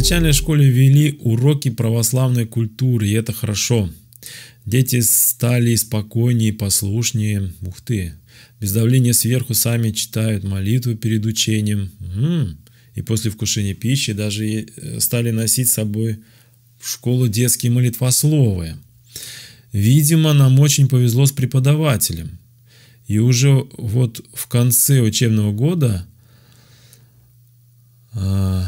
начальной школе вели уроки православной культуры, и это хорошо. Дети стали спокойнее, послушнее. Ух ты! Без давления сверху сами читают молитву перед учением. м м-м. И после вкушения пищи даже э, стали носить с собой в школу детские молитвословы. Видимо, нам очень повезло с преподавателем. И уже вот в конце учебного года... А,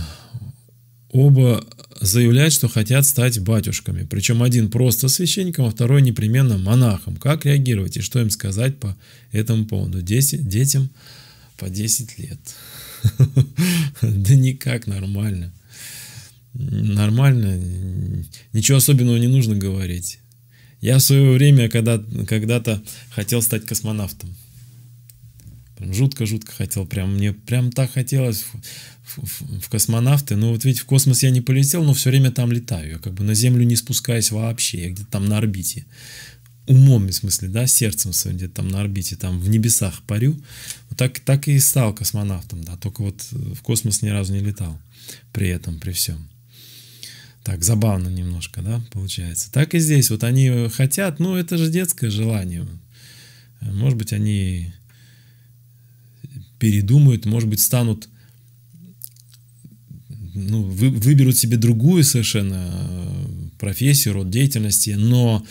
Оба заявляют, что хотят стать батюшками. Причем один просто священником, а второй непременно монахом. Как реагировать и что им сказать по этому поводу? Дети, детям по 10 лет. Да никак нормально. Нормально. Ничего особенного не нужно говорить. Я в свое время когда-то хотел стать космонавтом жутко-жутко хотел, прям мне прям так хотелось в, в, в космонавты, но ну, вот видите, в космос я не полетел, но все время там летаю, я как бы на Землю не спускаюсь вообще, я где-то там на орбите, умом, в смысле, да, сердцем своим где-то там на орбите, там в небесах парю, вот так, так и стал космонавтом, да, только вот э, в космос ни разу не летал при этом, при всем. Так, забавно немножко, да, получается. Так и здесь, вот они э, хотят, ну, это же детское желание. Может быть, они передумают, может быть, станут, ну, вы, выберут себе другую совершенно э, профессию, род деятельности, но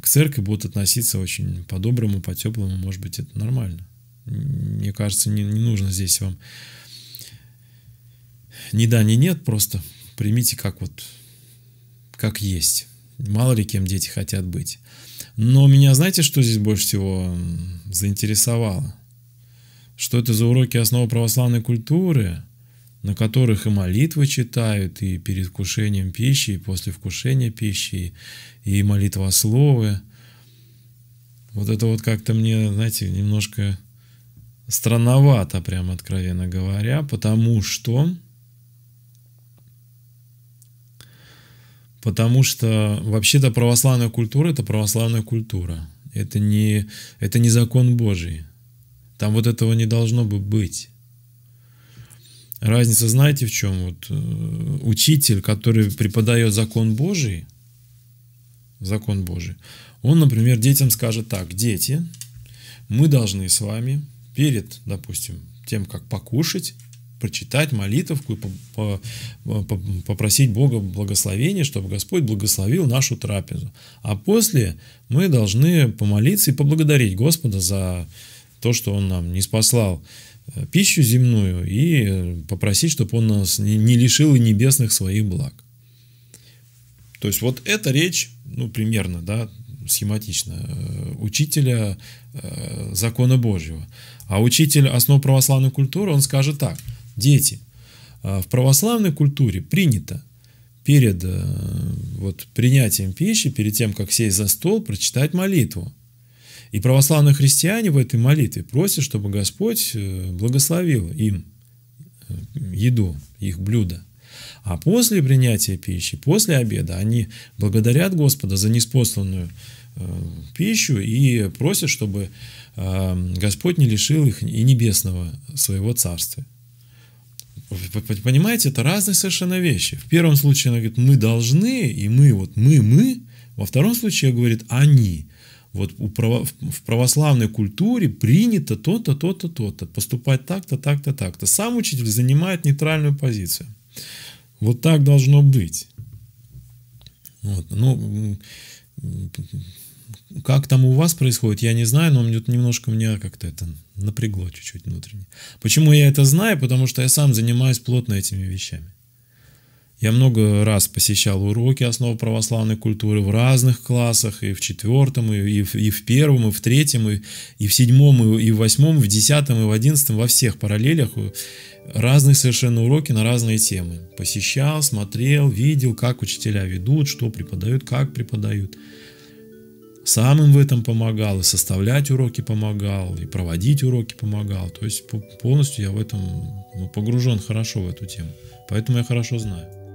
к церкви будут относиться очень по-доброму, по-теплому, может быть, это нормально. Мне кажется, не, не нужно здесь вам ни да, ни нет, просто примите как вот, как есть. Мало ли кем дети хотят быть. Но меня знаете, что здесь больше всего заинтересовало? что это за уроки основ православной культуры, на которых и молитвы читают, и перед вкушением пищи, и после вкушения пищи, и молитва словы. Вот это вот как-то мне, знаете, немножко странновато, прям откровенно говоря, потому что... Потому что вообще-то православная культура – это православная культура. Это не, это не закон Божий. Там вот этого не должно бы быть. Разница, знаете, в чем? Вот, э, учитель, который преподает закон Божий, закон Божий, он, например, детям скажет так, дети, мы должны с вами перед, допустим, тем, как покушать, прочитать молитовку и попросить Бога благословения, чтобы Господь благословил нашу трапезу. А после мы должны помолиться и поблагодарить Господа за то, что Он нам не спаслал э, пищу земную и э, попросить, чтобы Он нас не лишил и небесных своих благ. То есть вот эта речь, ну, примерно, да, схематично, э, учителя закона Божьего. А учитель основ православной культуры, он скажет так, дети, в православной культуре принято перед вот, принятием пищи, перед тем, как сесть за стол, прочитать молитву. И православные христиане в этой молитве просят, чтобы Господь э, благословил им э, еду, их блюдо. А после принятия пищи, после обеда, они благодарят Господа за неспосланную э, пищу и просят, чтобы Господь не лишил их и небесного своего царства. Понимаете, это разные совершенно вещи. В первом случае она говорит, мы должны, и мы, вот мы, мы. Во втором случае говорит, они вот у право, в православной культуре принято то-то, то-то, то-то, поступать так-то, так-то, так-то. Сам учитель занимает нейтральную позицию. Вот так должно быть. Вот. Ну, как там у вас происходит, я не знаю, но мне немножко меня как-то это напрягло чуть-чуть внутренне. Почему я это знаю? Потому что я сам занимаюсь плотно этими вещами. Я много раз посещал уроки основ православной культуры в разных классах, и в четвертом, и в, и в первом, и в третьем, и, и в седьмом, и, и в восьмом, и в десятом, и в одиннадцатом, во всех параллелях э, разные совершенно уроки на разные темы. Посещал, смотрел, видел, как учителя ведут, что преподают, как преподают. Сам им в этом помогал, и составлять уроки помогал, и проводить уроки помогал. То есть полностью я в этом ну, погружен хорошо в эту тему. Поэтому я хорошо знаю.